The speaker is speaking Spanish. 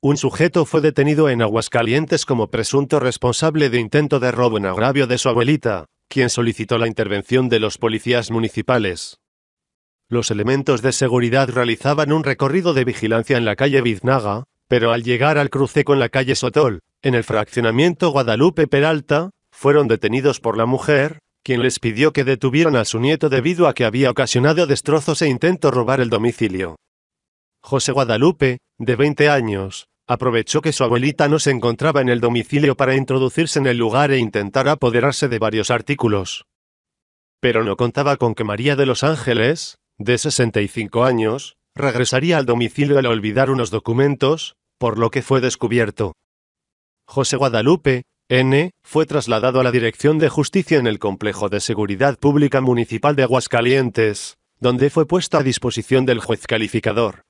Un sujeto fue detenido en Aguascalientes como presunto responsable de intento de robo en agravio de su abuelita, quien solicitó la intervención de los policías municipales. Los elementos de seguridad realizaban un recorrido de vigilancia en la calle Biznaga, pero al llegar al cruce con la calle Sotol, en el fraccionamiento Guadalupe Peralta, fueron detenidos por la mujer, quien les pidió que detuvieran a su nieto debido a que había ocasionado destrozos e intento robar el domicilio. José Guadalupe, de 20 años, aprovechó que su abuelita no se encontraba en el domicilio para introducirse en el lugar e intentar apoderarse de varios artículos. Pero no contaba con que María de los Ángeles, de 65 años, regresaría al domicilio al olvidar unos documentos, por lo que fue descubierto. José Guadalupe, N., fue trasladado a la Dirección de Justicia en el Complejo de Seguridad Pública Municipal de Aguascalientes, donde fue puesto a disposición del juez calificador.